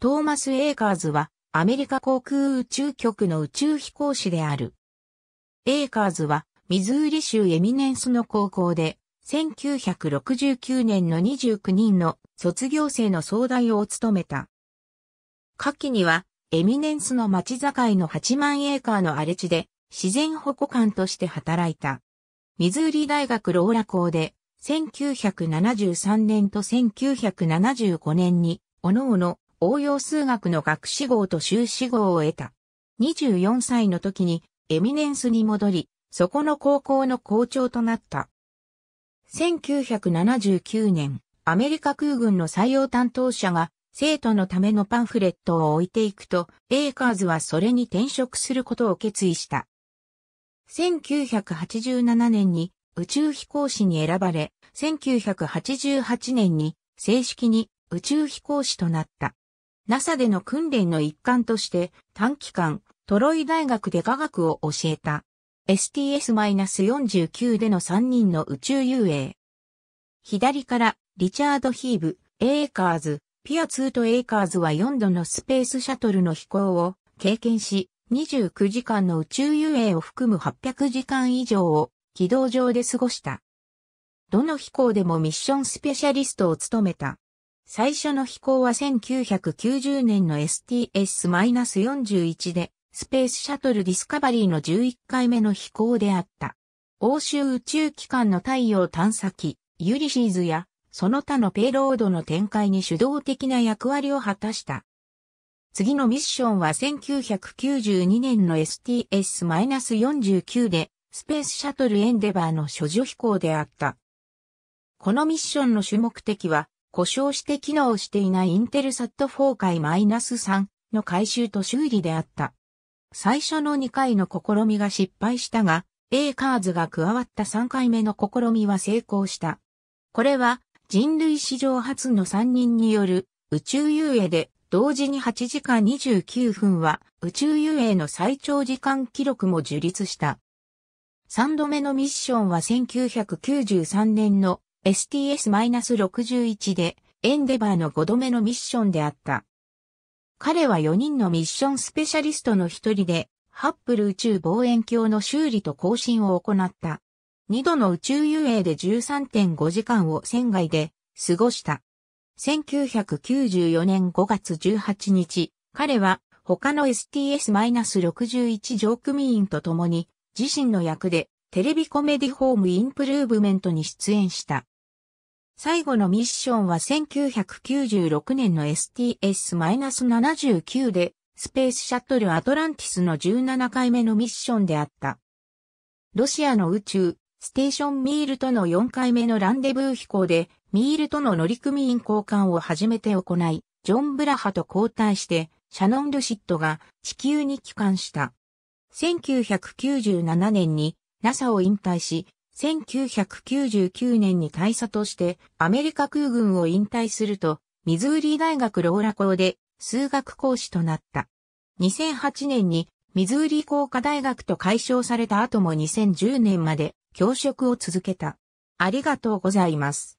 トーマス・エーカーズは、アメリカ航空宇宙局の宇宙飛行士である。エーカーズは、ミズーリ州エミネンスの高校で、1969年の29人の卒業生の総代を務めた。下記には、エミネンスの町境の8万エーカーの荒れ地で、自然保護官として働いた。ミズーリ大学ローラ校で、1973年と1975年に、おのおの応用数学の学士号と修士号を得た。24歳の時にエミネンスに戻り、そこの高校の校長となった。1979年、アメリカ空軍の採用担当者が生徒のためのパンフレットを置いていくと、エイカーズはそれに転職することを決意した。1987年に宇宙飛行士に選ばれ、1988年に正式に宇宙飛行士となった。NASA での訓練の一環として短期間、トロイ大学で科学を教えた。STS-49 での3人の宇宙遊泳。左からリチャード・ヒーブ、エーカーズ、ピア2とエーカーズは4度のスペースシャトルの飛行を経験し、29時間の宇宙遊泳を含む800時間以上を軌道上で過ごした。どの飛行でもミッションスペシャリストを務めた。最初の飛行は1990年の STS-41 で、スペースシャトルディスカバリーの11回目の飛行であった。欧州宇宙機関の太陽探査機、ユリシーズや、その他のペイロードの展開に主導的な役割を果たした。次のミッションは1992年の STS-49 で、スペースシャトルエンデバーの所女飛行であった。このミッションの主目的は、故障して機能していないインテルサット4回 -3 の回収と修理であった。最初の2回の試みが失敗したが、A カーズが加わった3回目の試みは成功した。これは人類史上初の3人による宇宙遊泳で同時に8時間29分は宇宙遊泳の最長時間記録も樹立した。3度目のミッションは1993年の STS-61 でエンデバーの5度目のミッションであった。彼は4人のミッションスペシャリストの一人で、ハッブル宇宙望遠鏡の修理と更新を行った。2度の宇宙遊泳で13.5時間を船外で過ごした。1994年5月18日、彼は他の STS-61 乗組員と共に自身の役でテレビコメディホームインプルーブメントに出演した。最後のミッションは1996年の STS-79 で、スペースシャトルアトランティスの17回目のミッションであった。ロシアの宇宙、ステーションミールとの4回目のランデブー飛行で、ミールとの乗組員交換を初めて行い、ジョン・ブラハと交代して、シャノン・ルシットが地球に帰還した。1997年に NASA を引退し、1999年に大佐としてアメリカ空軍を引退すると、ミズーリー大学ローラ校で数学講師となった。2008年にミズーリ工科大学と解消された後も2010年まで教職を続けた。ありがとうございます。